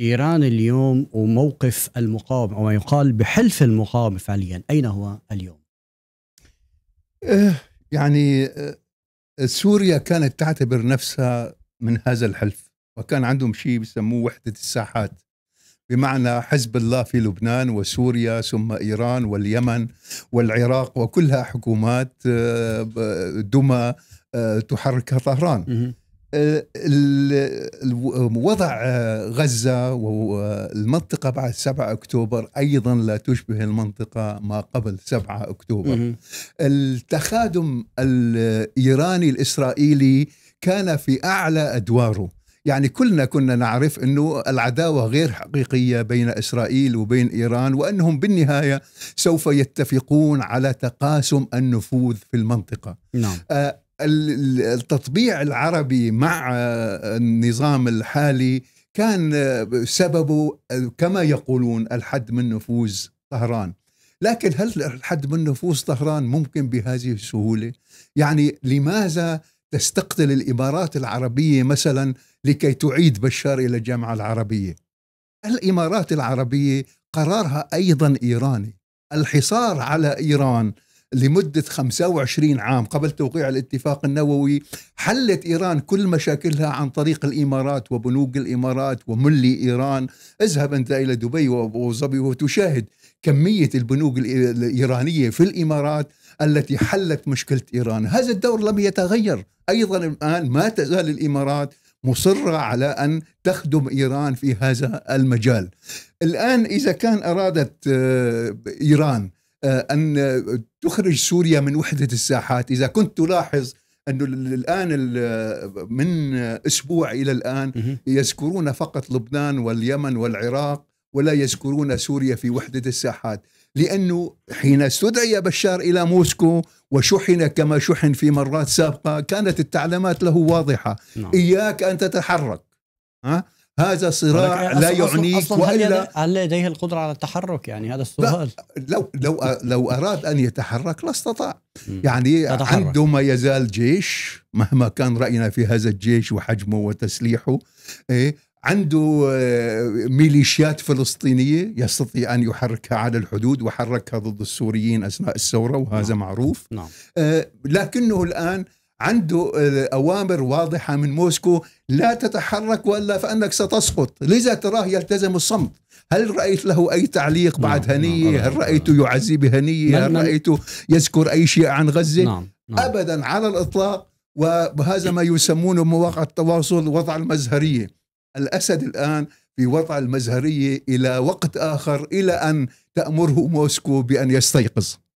ايران اليوم وموقف المقاومه وما يقال بحلف المقاومه فعليا اين هو اليوم؟ إيه، يعني إيه، سوريا كانت تعتبر نفسها من هذا الحلف وكان عندهم شيء بيسموه وحده الساحات بمعنى حزب الله في لبنان وسوريا ثم ايران واليمن والعراق وكلها حكومات إيه، دمى تحركها طهران وضع غزة والمنطقة بعد 7 أكتوبر أيضا لا تشبه المنطقة ما قبل 7 أكتوبر التخادم الإيراني الإسرائيلي كان في أعلى أدواره يعني كلنا كنا نعرف انه العداوه غير حقيقيه بين اسرائيل وبين ايران وانهم بالنهايه سوف يتفقون على تقاسم النفوذ في المنطقه. نعم. آه، التطبيع العربي مع النظام الحالي كان سببه كما يقولون الحد من نفوذ طهران لكن هل الحد من نفوذ طهران ممكن بهذه السهولة؟ يعني لماذا تستقتل الإمارات العربية مثلا لكي تعيد بشار إلى الجامعة العربية الإمارات العربية قرارها أيضا إيراني الحصار على إيران لمدة 25 عام قبل توقيع الاتفاق النووي حلت إيران كل مشاكلها عن طريق الإمارات وبنوك الإمارات وملي إيران اذهب أنت إلى دبي وأبوظبي وتشاهد كمية البنوك الإيرانية في الإمارات التي حلت مشكلة إيران هذا الدور لم يتغير أيضا الآن ما تزال الإمارات مصرة على أن تخدم إيران في هذا المجال الآن إذا كان أرادت آه، إيران آه، ان تخرج سوريا من وحده الساحات، اذا كنت تلاحظ انه الان من اسبوع الى الان يذكرون فقط لبنان واليمن والعراق ولا يذكرون سوريا في وحده الساحات، لانه حين استدعي بشار الى موسكو وشحن كما شحن في مرات سابقه كانت التعليمات له واضحه، نعم. اياك ان تتحرك ها؟ هذا صراع لا يعنيك والا هل لديه القدره على التحرك يعني هذا السؤال لو لو لو اراد ان يتحرك لاستطاع يعني تتحرك. عنده ما يزال جيش مهما كان راينا في هذا الجيش وحجمه وتسليحه إيه عنده آه، ميليشيات فلسطينية يستطيع أن يحركها على الحدود وحركها ضد السوريين أثناء الثورة وهذا نعم. معروف نعم. آه، لكنه الآن عنده آه، أوامر واضحة من موسكو لا تتحرك وإلا فأنك ستسقط لذا تراه يلتزم الصمت هل رأيت له أي تعليق نعم، بعد نعم، هنية هل رأيته يعزي بهنية نعم، هل رأيته يذكر أي شيء عن غزة نعم أبدا على الإطلاق وهذا ما يسمونه مواقع التواصل وضع المزهرية الأسد الآن في وضع المزهرية إلى وقت آخر إلى أن تأمره موسكو بأن يستيقظ